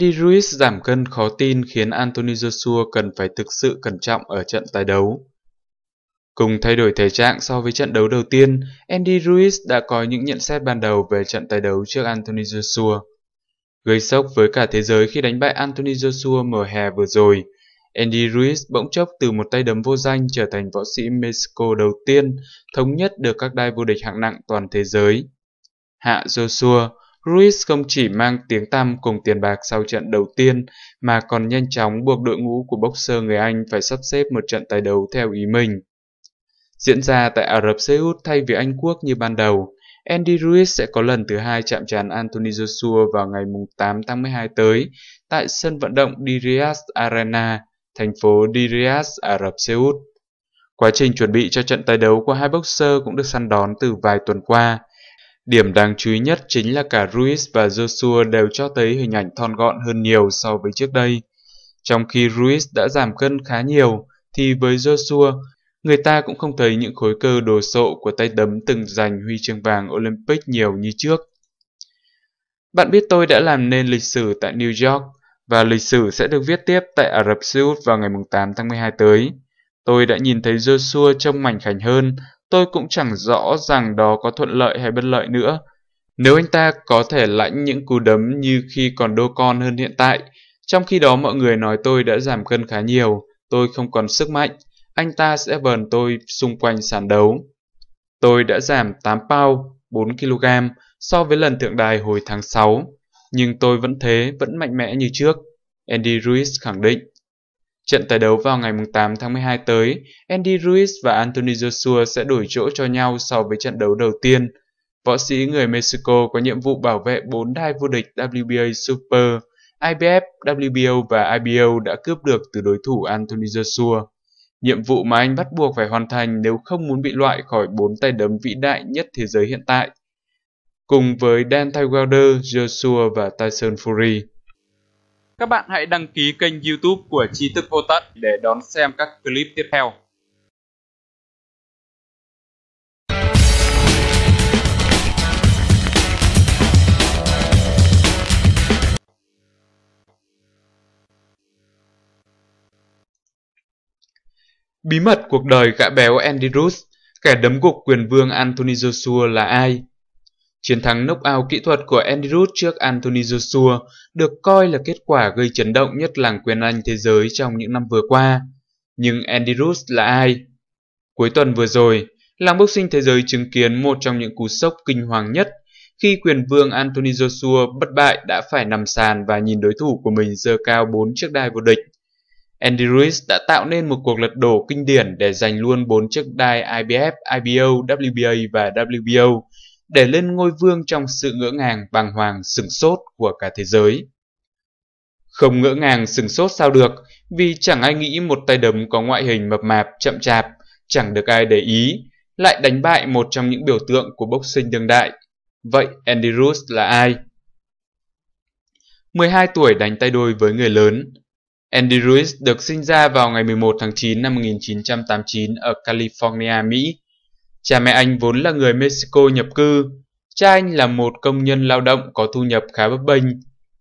Andy Ruiz giảm cân khó tin khiến Anthony Joshua cần phải thực sự cẩn trọng ở trận tái đấu. Cùng thay đổi thể trạng so với trận đấu đầu tiên, Andy Ruiz đã có những nhận xét ban đầu về trận tái đấu trước Anthony Joshua. Gây sốc với cả thế giới khi đánh bại Anthony Joshua mùa hè vừa rồi, Andy Ruiz bỗng chốc từ một tay đấm vô danh trở thành võ sĩ Mexico đầu tiên thống nhất được các đai vô địch hạng nặng toàn thế giới. Hạ Joshua, Ruiz không chỉ mang tiếng tăm cùng tiền bạc sau trận đầu tiên mà còn nhanh chóng buộc đội ngũ của boxer người Anh phải sắp xếp một trận tài đấu theo ý mình. Diễn ra tại Ả Rập Xê Út thay vì Anh Quốc như ban đầu, Andy Ruiz sẽ có lần thứ hai chạm trán Anthony Joshua vào ngày 8 tháng 12 tới tại sân vận động Diriyas Arena, thành phố Diriyas, Ả Rập Xê Út. Quá trình chuẩn bị cho trận tái đấu của hai boxer cũng được săn đón từ vài tuần qua. Điểm đáng chú ý nhất chính là cả Ruiz và Joshua đều cho thấy hình ảnh thon gọn hơn nhiều so với trước đây. Trong khi Ruiz đã giảm cân khá nhiều, thì với Joshua, người ta cũng không thấy những khối cơ đồ sộ của tay đấm từng giành huy chương vàng Olympic nhiều như trước. Bạn biết tôi đã làm nên lịch sử tại New York, và lịch sử sẽ được viết tiếp tại Ả Rập Xê Út vào ngày 8 tháng 12 tới. Tôi đã nhìn thấy Joshua trông mảnh khảnh hơn tôi cũng chẳng rõ rằng đó có thuận lợi hay bất lợi nữa. Nếu anh ta có thể lãnh những cú đấm như khi còn đô con hơn hiện tại, trong khi đó mọi người nói tôi đã giảm cân khá nhiều, tôi không còn sức mạnh, anh ta sẽ vờn tôi xung quanh sàn đấu. Tôi đã giảm 8 pound, 4 kg so với lần thượng đài hồi tháng 6, nhưng tôi vẫn thế, vẫn mạnh mẽ như trước, Andy Ruiz khẳng định. Trận tái đấu vào ngày 8 tháng 12 tới, Andy Ruiz và Anthony Joshua sẽ đổi chỗ cho nhau so với trận đấu đầu tiên. Võ sĩ người Mexico có nhiệm vụ bảo vệ 4 đai vô địch WBA Super, IBF, WBO và IBO đã cướp được từ đối thủ Anthony Joshua. Nhiệm vụ mà anh bắt buộc phải hoàn thành nếu không muốn bị loại khỏi 4 tay đấm vĩ đại nhất thế giới hiện tại. Cùng với Dan Wilder, Joshua và Tyson Fury các bạn hãy đăng ký kênh youtube của Tri Thức Vô Tận để đón xem các clip tiếp theo. Bí mật cuộc đời gã béo Andy Roos, kẻ đấm gục quyền vương Anthony Joshua là ai? Chiến thắng knockout kỹ thuật của Andy Rudd trước Anthony Joshua được coi là kết quả gây chấn động nhất làng quyền Anh thế giới trong những năm vừa qua. Nhưng Andy Rudd là ai? Cuối tuần vừa rồi, làng bốc sinh thế giới chứng kiến một trong những cú sốc kinh hoàng nhất khi quyền vương Anthony Joshua bất bại đã phải nằm sàn và nhìn đối thủ của mình dơ cao 4 chiếc đai vô địch. Andy Ruiz đã tạo nên một cuộc lật đổ kinh điển để giành luôn 4 chiếc đai IBF, IBO, WBA và WBO để lên ngôi vương trong sự ngỡ ngàng bàng hoàng sừng sốt của cả thế giới. Không ngỡ ngàng sừng sốt sao được, vì chẳng ai nghĩ một tay đấm có ngoại hình mập mạp, chậm chạp, chẳng được ai để ý, lại đánh bại một trong những biểu tượng của bốc sinh đương đại. Vậy Andy Ruiz là ai? 12 tuổi đánh tay đôi với người lớn. Andy Ruiz được sinh ra vào ngày 11 tháng 9 năm 1989 ở California, Mỹ Cha mẹ anh vốn là người Mexico nhập cư. Cha anh là một công nhân lao động có thu nhập khá bấp bênh.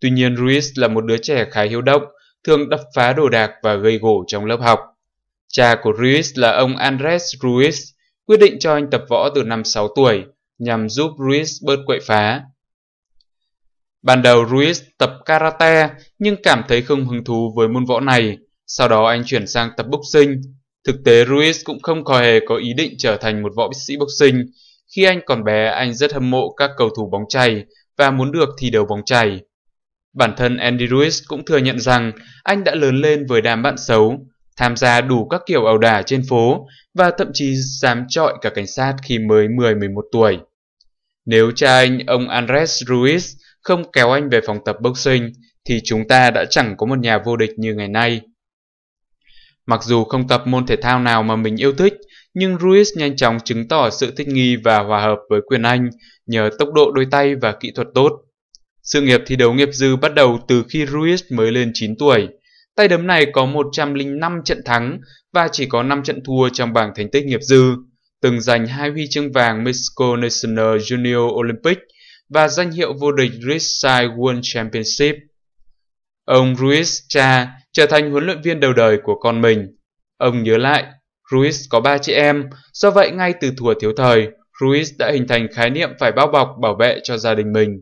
Tuy nhiên Ruiz là một đứa trẻ khá hiếu động, thường đập phá đồ đạc và gây gổ trong lớp học. Cha của Ruiz là ông Andres Ruiz, quyết định cho anh tập võ từ năm 6 tuổi nhằm giúp Ruiz bớt quậy phá. Ban đầu Ruiz tập karate nhưng cảm thấy không hứng thú với môn võ này, sau đó anh chuyển sang tập boxing Thực tế Ruiz cũng không có hề có ý định trở thành một võ sĩ boxing. Khi anh còn bé, anh rất hâm mộ các cầu thủ bóng chày và muốn được thi đấu bóng chày. Bản thân Andy Ruiz cũng thừa nhận rằng anh đã lớn lên với đám bạn xấu, tham gia đủ các kiểu ẩu đả trên phố và thậm chí dám trọi cả cảnh sát khi mới 10-11 tuổi. Nếu cha anh, ông Andres Ruiz, không kéo anh về phòng tập boxing thì chúng ta đã chẳng có một nhà vô địch như ngày nay. Mặc dù không tập môn thể thao nào mà mình yêu thích, nhưng Ruiz nhanh chóng chứng tỏ sự thích nghi và hòa hợp với quyền Anh nhờ tốc độ đôi tay và kỹ thuật tốt. Sự nghiệp thi đấu nghiệp dư bắt đầu từ khi Ruiz mới lên 9 tuổi. Tay đấm này có 105 trận thắng và chỉ có 5 trận thua trong bảng thành tích nghiệp dư, từng giành hai huy chương vàng Mexico National Junior Olympic và danh hiệu vô địch Riverside World Championship. Ông Ruiz cha trở thành huấn luyện viên đầu đời của con mình. Ông nhớ lại, Ruiz có ba chị em, do vậy ngay từ thuở thiếu thời, Ruiz đã hình thành khái niệm phải bao bọc bảo vệ cho gia đình mình.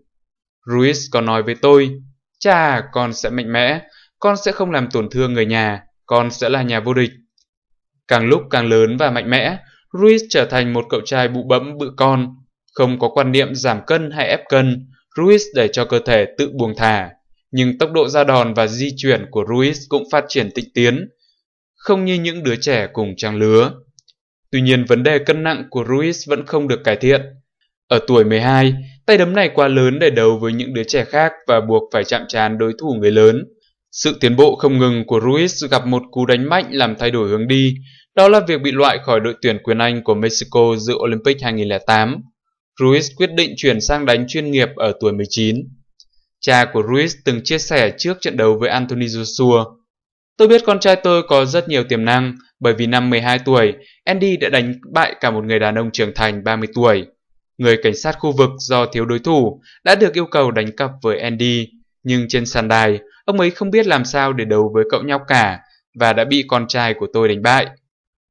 Ruiz có nói với tôi, cha con sẽ mạnh mẽ, con sẽ không làm tổn thương người nhà, con sẽ là nhà vô địch. Càng lúc càng lớn và mạnh mẽ, Ruiz trở thành một cậu trai bụ bẫm bự con, không có quan niệm giảm cân hay ép cân, Ruiz để cho cơ thể tự buông thả nhưng tốc độ ra đòn và di chuyển của Ruiz cũng phát triển tịnh tiến, không như những đứa trẻ cùng trang lứa. Tuy nhiên vấn đề cân nặng của Ruiz vẫn không được cải thiện. Ở tuổi 12, tay đấm này quá lớn để đấu với những đứa trẻ khác và buộc phải chạm trán đối thủ người lớn. Sự tiến bộ không ngừng của Ruiz gặp một cú đánh mạnh làm thay đổi hướng đi, đó là việc bị loại khỏi đội tuyển quyền Anh của Mexico dự Olympic 2008. Ruiz quyết định chuyển sang đánh chuyên nghiệp ở tuổi 19. Cha của Ruiz từng chia sẻ trước trận đấu với Anthony Joshua. Tôi biết con trai tôi có rất nhiều tiềm năng bởi vì năm 12 tuổi, Andy đã đánh bại cả một người đàn ông trưởng thành 30 tuổi. Người cảnh sát khu vực do thiếu đối thủ đã được yêu cầu đánh cặp với Andy, nhưng trên sàn đài, ông ấy không biết làm sao để đấu với cậu nhóc cả và đã bị con trai của tôi đánh bại.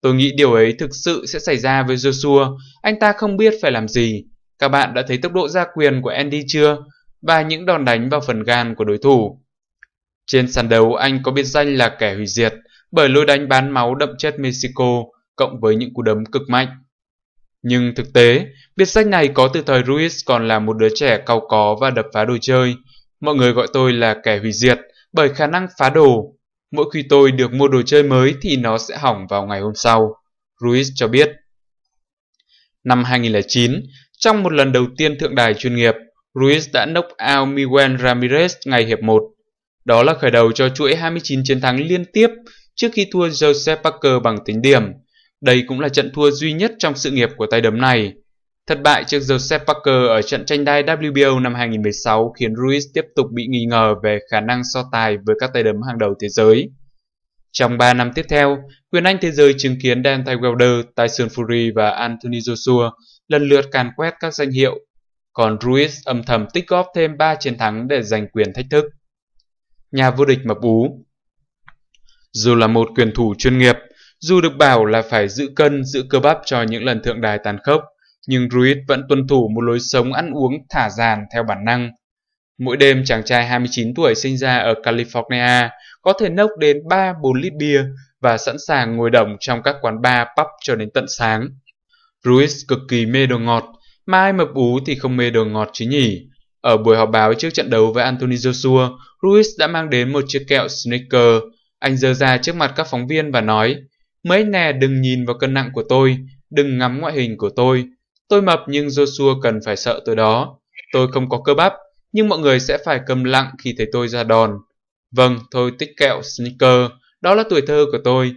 Tôi nghĩ điều ấy thực sự sẽ xảy ra với Joshua, anh ta không biết phải làm gì. Các bạn đã thấy tốc độ gia quyền của Andy chưa? và những đòn đánh vào phần gan của đối thủ. Trên sàn đấu, Anh có biệt danh là kẻ hủy diệt bởi lối đánh bán máu đậm chất Mexico cộng với những cú đấm cực mạnh. Nhưng thực tế, biệt danh này có từ thời Ruiz còn là một đứa trẻ cau có và đập phá đồ chơi. Mọi người gọi tôi là kẻ hủy diệt bởi khả năng phá đồ. Mỗi khi tôi được mua đồ chơi mới thì nó sẽ hỏng vào ngày hôm sau. Ruiz cho biết. Năm 2009, trong một lần đầu tiên thượng đài chuyên nghiệp, Ruiz đã knock out Miguel Ramirez ngày hiệp 1. Đó là khởi đầu cho chuỗi 29 chiến thắng liên tiếp trước khi thua Joseph Parker bằng tính điểm. Đây cũng là trận thua duy nhất trong sự nghiệp của tay đấm này. Thất bại trước Joseph Parker ở trận tranh đai WBO năm 2016 khiến Ruiz tiếp tục bị nghi ngờ về khả năng so tài với các tay đấm hàng đầu thế giới. Trong 3 năm tiếp theo, quyền Anh thế giới chứng kiến Deontay Wilder, Tyson Fury và Anthony Joshua lần lượt càn quét các danh hiệu còn Ruiz âm thầm tích góp thêm 3 chiến thắng để giành quyền thách thức. Nhà vô địch mập ú Dù là một quyền thủ chuyên nghiệp, dù được bảo là phải giữ cân, giữ cơ bắp cho những lần thượng đài tàn khốc, nhưng Ruiz vẫn tuân thủ một lối sống ăn uống thả giàn theo bản năng. Mỗi đêm chàng trai 29 tuổi sinh ra ở California có thể nốc đến 3-4 lít bia và sẵn sàng ngồi đồng trong các quán bar pub cho đến tận sáng. Ruiz cực kỳ mê đồ ngọt, mai mập ú thì không mê đồ ngọt chứ nhỉ? Ở buổi họp báo trước trận đấu với Anthony Joshua, Ruiz đã mang đến một chiếc kẹo Snickers. Anh dơ ra trước mặt các phóng viên và nói, Mấy nè đừng nhìn vào cân nặng của tôi, đừng ngắm ngoại hình của tôi. Tôi mập nhưng Joshua cần phải sợ tôi đó. Tôi không có cơ bắp, nhưng mọi người sẽ phải cầm lặng khi thấy tôi ra đòn. Vâng, thôi tích kẹo Snickers, đó là tuổi thơ của tôi.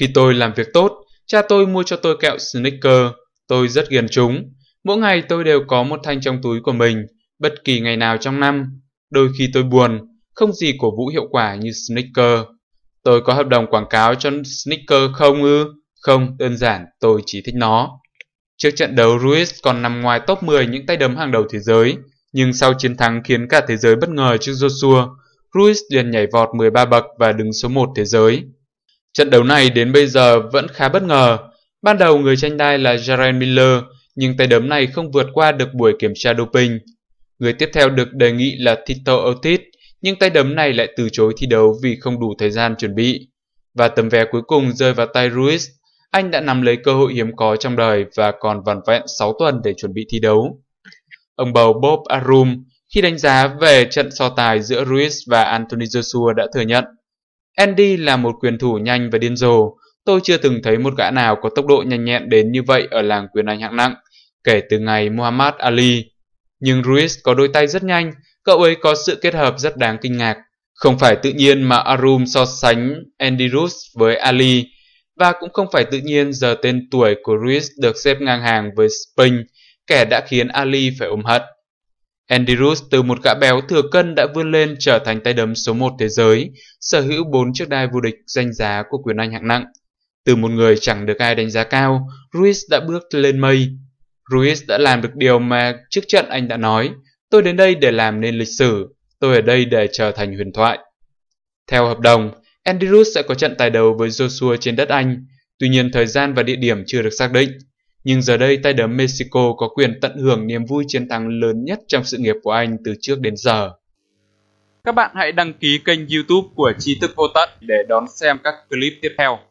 Khi tôi làm việc tốt, cha tôi mua cho tôi kẹo Snickers, tôi rất ghiền chúng. Mỗi ngày tôi đều có một thanh trong túi của mình, bất kỳ ngày nào trong năm. Đôi khi tôi buồn, không gì cổ vũ hiệu quả như sneaker. Tôi có hợp đồng quảng cáo cho sneaker không ư? Không, đơn giản, tôi chỉ thích nó. Trước trận đấu Ruiz còn nằm ngoài top 10 những tay đấm hàng đầu thế giới, nhưng sau chiến thắng khiến cả thế giới bất ngờ trước Joshua, Ruiz liền nhảy vọt 13 bậc và đứng số 1 thế giới. Trận đấu này đến bây giờ vẫn khá bất ngờ. Ban đầu người tranh đai là Jaren Miller, nhưng tay đấm này không vượt qua được buổi kiểm tra doping. Người tiếp theo được đề nghị là Tito Otis, nhưng tay đấm này lại từ chối thi đấu vì không đủ thời gian chuẩn bị. Và tấm vé cuối cùng rơi vào tay Ruiz, anh đã nắm lấy cơ hội hiếm có trong đời và còn vằn vẹn 6 tuần để chuẩn bị thi đấu. Ông bầu Bob Arum khi đánh giá về trận so tài giữa Ruiz và Anthony Joshua đã thừa nhận Andy là một quyền thủ nhanh và điên rồ, Tôi chưa từng thấy một gã nào có tốc độ nhanh nhẹn đến như vậy ở làng quyền Anh hạng nặng, kể từ ngày Muhammad Ali. Nhưng Ruiz có đôi tay rất nhanh, cậu ấy có sự kết hợp rất đáng kinh ngạc. Không phải tự nhiên mà Arum so sánh Andy Ruiz với Ali, và cũng không phải tự nhiên giờ tên tuổi của Ruiz được xếp ngang hàng với Spring, kẻ đã khiến Ali phải ôm hận. Andy Ruiz từ một gã béo thừa cân đã vươn lên trở thành tay đấm số 1 thế giới, sở hữu 4 chiếc đai vô địch danh giá của quyền Anh hạng nặng. Từ một người chẳng được ai đánh giá cao, Ruiz đã bước lên mây. Ruiz đã làm được điều mà trước trận anh đã nói, tôi đến đây để làm nên lịch sử, tôi ở đây để trở thành huyền thoại. Theo hợp đồng, Andy Ruiz sẽ có trận tài đầu với Joshua trên đất Anh, tuy nhiên thời gian và địa điểm chưa được xác định. Nhưng giờ đây tay đấm Mexico có quyền tận hưởng niềm vui chiến thắng lớn nhất trong sự nghiệp của anh từ trước đến giờ. Các bạn hãy đăng ký kênh youtube của Tri Thức Vô Tận để đón xem các clip tiếp theo.